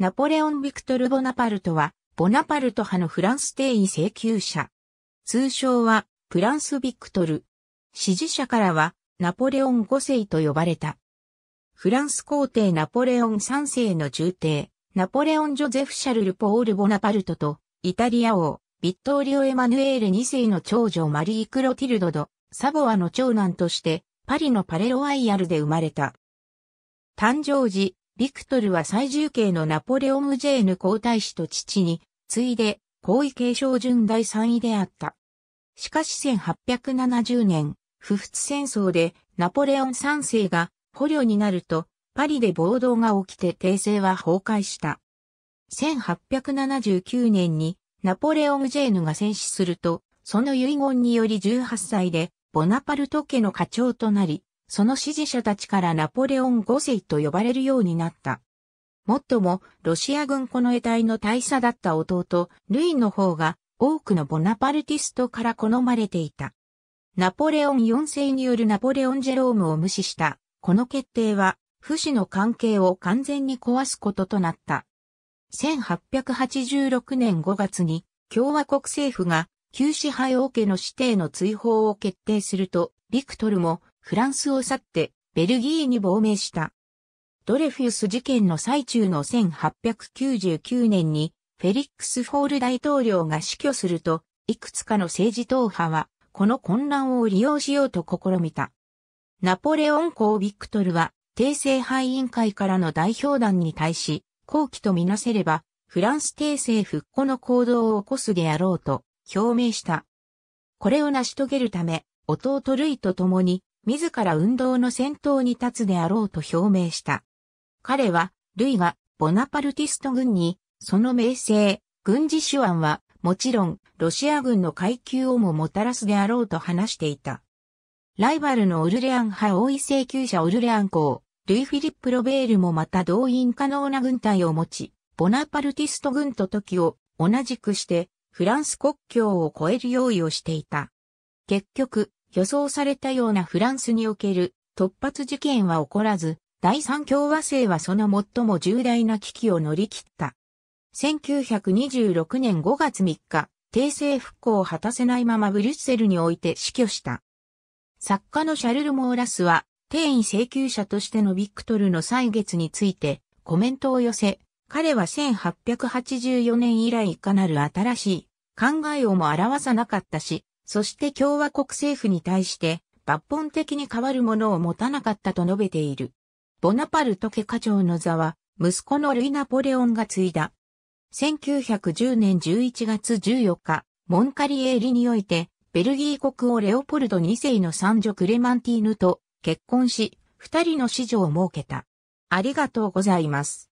ナポレオン・ビクトル・ボナパルトは、ボナパルト派のフランス定位請求者。通称は、プランス・ビクトル。支持者からは、ナポレオン5世と呼ばれた。フランス皇帝ナポレオン3世の中帝、ナポレオン・ジョゼフ・シャルル・ポール・ボナパルトと、イタリア王、ビットーリオ・エマヌエール2世の長女マリー・クロティルドド、サボアの長男として、パリのパレロワイヤルで生まれた。誕生時、ビクトルは最重刑のナポレオム・ジェーヌ皇太子と父に、次いで、皇位継承順第3位であった。しかし1870年、不仏戦争でナポレオン3世が捕虜になると、パリで暴動が起きて帝政は崩壊した。1879年にナポレオン・ジェーヌが戦死すると、その遺言により18歳でボナパルト家の課長となり、その支持者たちからナポレオン5世と呼ばれるようになった。もっとも、ロシア軍この得体の大佐だった弟、ルイの方が、多くのボナパルティストから好まれていた。ナポレオン4世によるナポレオン・ジェロームを無視した、この決定は、不死の関係を完全に壊すこととなった。1886年5月に、共和国政府が、旧支配王家の指定の追放を決定すると、ビクトルもフランスを去ってベルギーに亡命した。ドレフィウス事件の最中の1899年にフェリックス・フォール大統領が死去すると、いくつかの政治党派はこの混乱を利用しようと試みた。ナポレオン公ビクトルは、帝政派委員会からの代表団に対し、後期とみなせれば、フランス帝政復古の行動を起こすであろうと表明した。これを成し遂げるため、弟ルイと共に、自ら運動の先頭に立つであろうと表明した。彼は、ルイがボナパルティスト軍に、その名声、軍事手腕は、もちろん、ロシア軍の階級をももたらすであろうと話していた。ライバルのオルレアン派王位請求者オルレアン公、ルイ・フィリップ・ロベールもまた動員可能な軍隊を持ち、ボナパルティスト軍と時を同じくして、フランス国境を越える用意をしていた。結局、予想されたようなフランスにおける突発事件は起こらず、第三共和制はその最も重大な危機を乗り切った。1926年5月3日、帝政復興を果たせないままブリュッセルにおいて死去した。作家のシャルル・モーラスは、定位請求者としてのビクトルの歳月についてコメントを寄せ、彼は1884年以来いかなる新しい考えをも表さなかったし、そして共和国政府に対して抜本的に変わるものを持たなかったと述べている。ボナパルト家課長の座は、息子のルイ・ナポレオンが継いだ。1910年11月14日、モンカリエーリにおいて、ベルギー国王レオポルド2世の三女クレマンティーヌと結婚し、二人の子女を設けた。ありがとうございます。